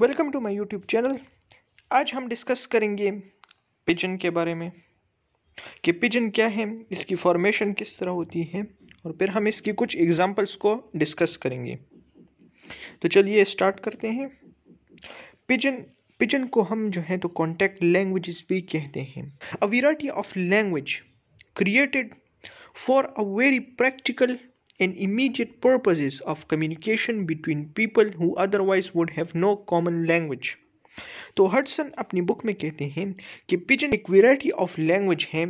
welcome to my YouTube channel आज हम discuss करेंगे पिजन के बारे में कि पिजन क्या है इसकी फॉर्मेशन किस तरह होती है और फिर हम इसकी कुछ एग्जांपल्स को डिस्कस करेंगे तो चलिए स्टार्ट करते हैं पिजन पिजन को हम जो है तो कॉन्टैक्ट लैंग्वेज भी कहते हैं a variety of language created for a very practical and immediate purposes of communication between people who otherwise would have no common language तो हटसन अपनी बुक में कहते हैं कि पिजन एक वेराइटी ऑफ लैंग्वेज है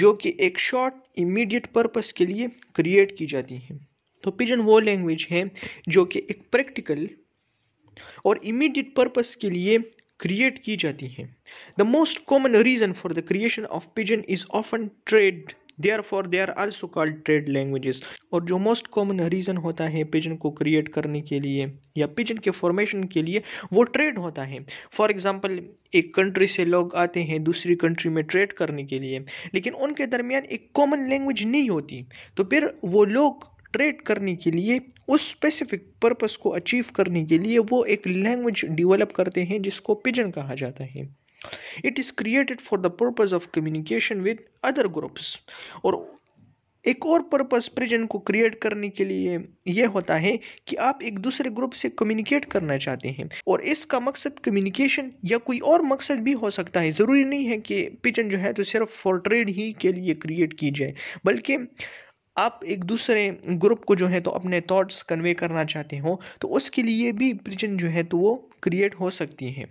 जो कि एक शॉर्ट इमीडिएट पर्पस के लिए क्रिएट की जाती है तो पिजन वो लैंग्वेज है जो कि एक प्रैक्टिकल और इमीडिएट पर्पस के लिए क्रिएट की जाती है the most common reason for the creation of pidgin is often trade therefore they are also called trade languages और जो मोस्ट कॉमन रीज़न होता है पिजन को क्रिएट करने के लिए या पिजन के फॉर्मेशन के लिए वो ट्रेड होता है फॉर एग्ज़ाम्पल एक कंट्री से लोग आते हैं दूसरी कंट्री में ट्रेड करने के लिए लेकिन उनके दरमियान एक कॉमन लैंग्वेज नहीं होती तो फिर वो लोग ट्रेड करने के लिए उस स्पेसिफिक पर्पस को अचीव करने के लिए वो एक लैंग्वेज डेवलप करते हैं जिसको पिजन कहा जाता है it is created for the purpose of communication with other groups और एक और पर्पज प्रेजेंट को क्रिएट करने के लिए यह होता है कि आप एक दूसरे ग्रुप से कम्युनिकेट करना चाहते हैं और इसका मकसद कम्युनिकेशन या कोई और मकसद भी हो सकता है ज़रूरी नहीं है कि पिजन जो है तो सिर्फ फॉर ट्रेड ही के लिए क्रिएट की जाए बल्कि आप एक दूसरे ग्रुप को जो है तो अपने थॉट्स कन्वे करना चाहते हो तो उसके लिए भी प्रिजन जो है तो वो क्रिएट हो सकती हैं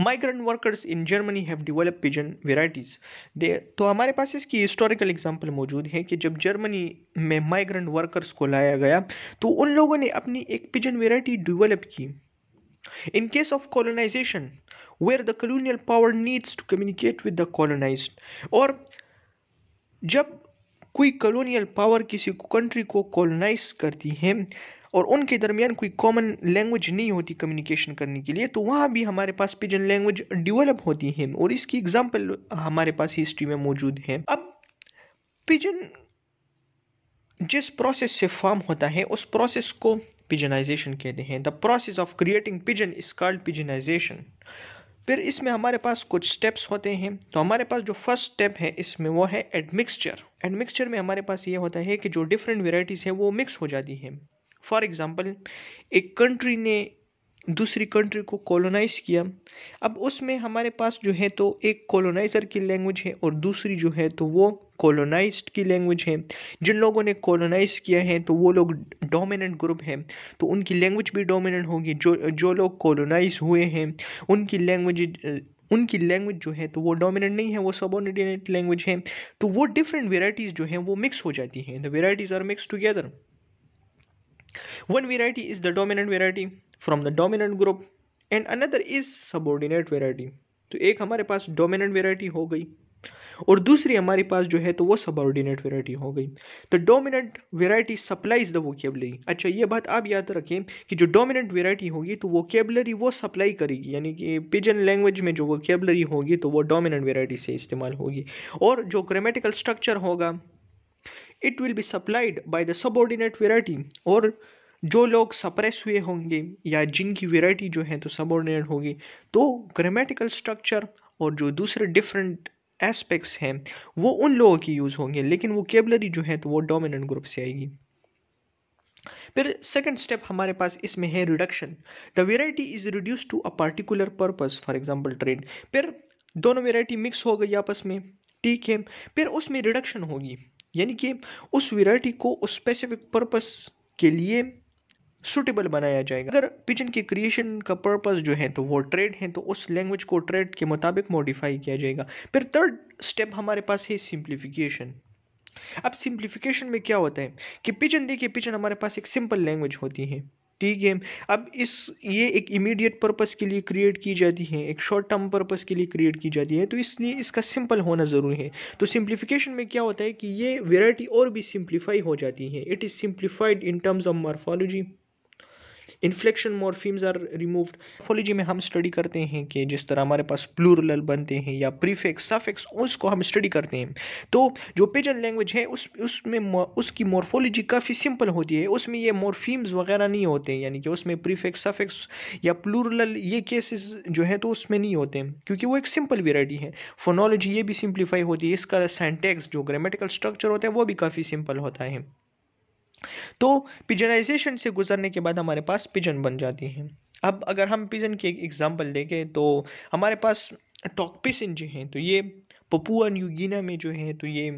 migrant workers in Germany have develop pidgin varieties दे तो हमारे पास इसकी हिस्टोरिकल एग्जांपल मौजूद है कि जब जर्मनी में माइग्रेंट वर्कर्स को लाया गया तो उन लोगों ने अपनी एक पिजन वेराइटी डेवलप की in case of colonization where the colonial power needs to communicate with the colonize और जब कोई कलोनियल पावर किसी कंट्री को कॉलोनाइज करती है और उनके दरमियान कोई कॉमन लैंग्वेज नहीं होती कम्युनिकेशन करने के लिए तो वहाँ भी हमारे पास पिजन लैंग्वेज डिवेलप होती है और इसकी एग्जाम्पल हमारे पास हिस्ट्री में मौजूद है अब पिजन जिस प्रोसेस से फॉर्म होता है उस प्रोसेस को पिजनाइजेशन कहते हैं the process of creating pidgin is called pidginization फिर इसमें हमारे पास कुछ स्टेप्स होते हैं तो हमारे पास जो फर्स्ट स्टेप है इसमें वो है एडमिक्सचर एडमिक्सचर में हमारे पास ये होता है कि जो डिफरेंट वेराइटीज़ हैं वो मिक्स हो जाती हैं फॉर एग्ज़ाम्पल एक कंट्री ने दूसरी कंट्री को कॉलोनाइज किया अब उसमें हमारे पास जो है तो एक कॉलोनाइज़र की लैंग्वेज है और दूसरी जो है तो वो कॉलोनाइज्ड की लैंग्वेज है जिन लोगों ने कॉलोनाइज किया है तो वो लोग डोमिनेंट ग्रुप हैं तो उनकी लैंग्वेज भी डोमिनेंट होगी जो जो लोग कॉलोनाइज हुए हैं उनकी लैंग्वेज उनकी लैंग्वेज जो है तो वो डोमिनेंट नहीं है वो सबॉर्डिनेट लैंग्वेज है तो वो डिफरेंट वेराइटीज़ जो हैं वो मिक्स हो जाती हैं the varieties are mix together One variety is the dominant variety from the dominant group and another is subordinate variety तो एक हमारे पास डोमिनेंट वेराइटी हो गई और दूसरी हमारे पास जो है तो वो सबॉर्डिनेट वेराइटी हो गई तो dominant variety supplies the vocabulary अच्छा ये बात आप याद रखें कि जो डोमिनेंट वेराइटी होगी तो वोकेबलरी वो सप्लाई करेगी यानी कि पिजन लैंग्वेज में जो वोकेबलरी होगी तो वो डोमिनेंट वेराइटी से इस्तेमाल होगी और जो ग्रामेटिकल स्ट्रक्चर होगा it will be supplied by the subordinate variety और जो लोग सप्रेस हुए होंगे या जिनकी वेराइटी जो है तो सबॉर्डिनेट होगी तो ग्रामेटिकल स्ट्रक्चर और जो दूसरे डिफरेंट एस्पेक्ट्स हैं वो उन लोगों की यूज़ होंगे लेकिन वो केबलरी जो है तो वो डोमिनेंट ग्रुप से आएगी फिर सेकंड स्टेप हमारे पास इसमें है reduction the variety is reduce to a particular purpose for example train फिर दोनों वेराइटी मिक्स हो गई आपस में ठीक है फिर उसमें रिडक्शन होगी यानी कि उस वेराइटी को उस स्पेसिफिक पर्पस के लिए सूटेबल बनाया जाएगा अगर पिजन के क्रिएशन का पर्पस जो है तो वो ट्रेड है तो उस लैंग्वेज को ट्रेड के मुताबिक मॉडिफाई किया जाएगा फिर थर्ड स्टेप हमारे पास है सिंप्लीफिकेशन अब सिंप्लीफिकेशन में क्या होता है कि पिजन देखिए पिजन हमारे पास एक सिंपल लैंग्वेज होती है ठीक है अब इस ये एक इमीडिएट पर्पस के लिए क्रिएट की जाती है एक शॉर्ट टर्म पर्पस के लिए क्रिएट की जाती है तो इसलिए इसका सिंपल होना ज़रूरी है तो सिंप्लीफिकेशन में क्या होता है कि ये वेराइटी और भी सिंप्लीफाई हो जाती है it is simplified in terms of morphology inflection morphemes are removed morphology में हम स्टडी करते हैं कि जिस तरह हमारे पास प्लूरल बनते हैं या प्रीफिक्स सफिक्स उसको हम स्टडी करते हैं तो जो पिजन लैंग्वेज है उस उसमें उसकी मॉर्फोलॉजी काफ़ी सिंपल होती है उसमें ये मॉर्फीम्स वगैरह नहीं होते यानी कि उसमें प्रीफिक्स सफिक्स या प्लूरल ये केसेस जो है तो उसमें नहीं होते क्योंकि वो एक सिंपल वेराइटी है फोनोलॉजी ये भी सिंप्लीफाई होती है इसका सेंटेक्स जो ग्रामेटिकल स्ट्रक्चर होता है वो भी काफ़ी सिंपल होता है तो पिजनाइजेशन से गुजरने के बाद हमारे पास पिजन बन जाती हैं अब अगर हम पिजन की एक एग्ज़ाम्पल देखें तो हमारे पास टॉकपिसन तो जो हैं तो ये पपुआ न्यूगिना में जो है तो ये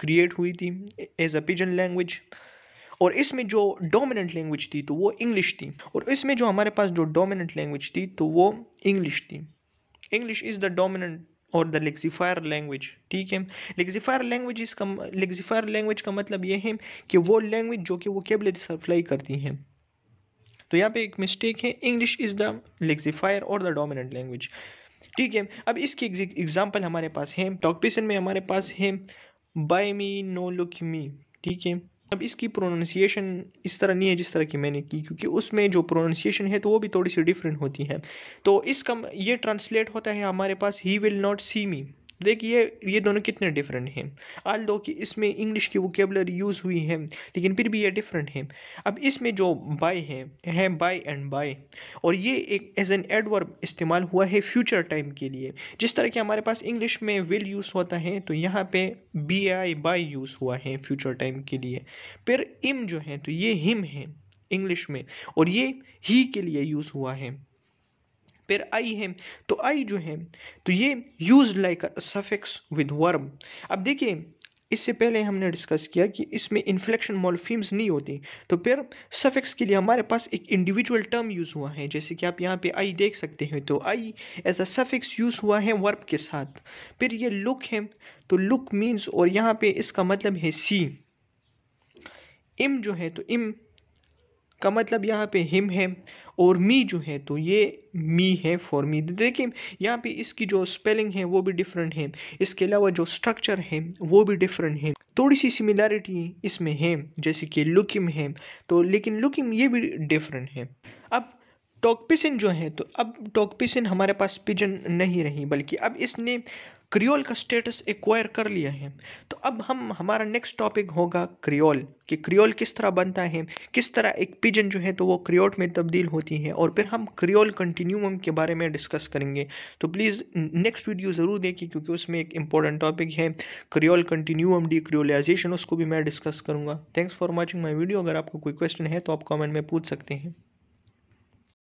क्रिएट हुई थी एज अ पिजन लैंग्वेज और इसमें जो डोमिनेंट लैंग्वेज थी तो वो इंग्लिश थी और इसमें जो हमारे पास जो डोमिनेंट लैंग्वेज थी तो वो इंग्लिश थी इंग्लिश इज़ द डोमिनेंट और द लेग्जीफायर लैंग्वेज ठीक है लेग्जीफायर लैंग्वेज इसका लेग्जिफायर लैंग्वेज का मतलब ये है कि वो लैंग्वेज जो कि वो केबलरी सप्लाई करती हैं तो यहाँ पे एक मिस्टेक है इंग्लिश इज़ द लेग्जीफायर और द डोमिनेंट लैंग्वेज ठीक है अब इसकी एग्जाम्पल हमारे पास है टॉकपिसन में हमारे पास है by me no look me ठीक है अब मतलब इसकी प्रोनाउंसिएशन इस तरह नहीं है जिस तरह की मैंने की क्योंकि उसमें जो प्रोनाउंसिएशन है तो वो भी थोड़ी सी डिफरेंट होती है तो इसका ये ट्रांसलेट होता है हमारे पास ही विल नॉट सी मी देखिए ये दोनों कितने डिफरेंट हैं आल दो कि इसमें इंग्लिश की वोकेबलरी यूज़ हुई है लेकिन फिर भी ये डिफरेंट है अब इसमें जो बाय है है बाय एंड बाय और ये एक एज एन एडवर्ब इस्तेमाल हुआ है फ्यूचर टाइम के लिए जिस तरह के हमारे पास इंग्लिश में विल यूज़ होता है तो यहाँ पे बी आई बाय यूज़ हुआ है फ्यूचर टाइम के लिए फिर इम जो है तो ये हिम है इंग्लिश में और ये ही के लिए यूज़ हुआ है फिर आई है तो आई जो है तो ये use like suffix with verb अब देखिए इससे पहले हमने डिस्कस किया कि इसमें इन्फ्लेक्शन मॉलफीम्स नहीं होती तो फिर सफिक्स के लिए हमारे पास एक इंडिविजुअल टर्म यूज़ हुआ है जैसे कि आप यहाँ पे आई देख सकते हैं तो I as a suffix use हुआ है वर्ब के साथ फिर ये लुक है तो लुक मीन्स और यहाँ पे इसका मतलब है सी इम जो है तो इम का मतलब यहाँ पे हिम है और मी जो है तो ये मी है फॉर मी तो देखिए यहाँ पे इसकी जो स्पेलिंग है वो भी डिफरेंट है इसके अलावा जो स्ट्रक्चर है वो भी डिफरेंट है थोड़ी सी सिमिलैरिटी इसमें है जैसे कि लुकिम है तो लेकिन लुकिम ये भी डिफरेंट है अब टॉकपिसिन जो है तो अब टॉकपिसिन हमारे पास पिजन नहीं रही बल्कि अब इसने क्रियोल का स्टेटस एक्वायर कर लिया है तो अब हम हमारा नेक्स्ट टॉपिक होगा क्रियोल कि क्रियोल किस तरह बनता है किस तरह एक पिजन जो है तो वो क्रियोट में तब्दील होती है और फिर हम क्रियोल कंटिन्यूम के बारे में डिस्कस करेंगे तो प्लीज़ नेक्स्ट वीडियो ज़रूर देखिए क्योंकि उसमें एक इंपॉर्टेंट टॉपिक है क्रियोल कंटिन्यूम डी क्रियोलाइजेशन उसको भी मैं डिस्कस करूँगा thanks for watching my video अगर आपको कोई क्वेश्चन है तो आप कॉमेंट में पूछ सकते हैं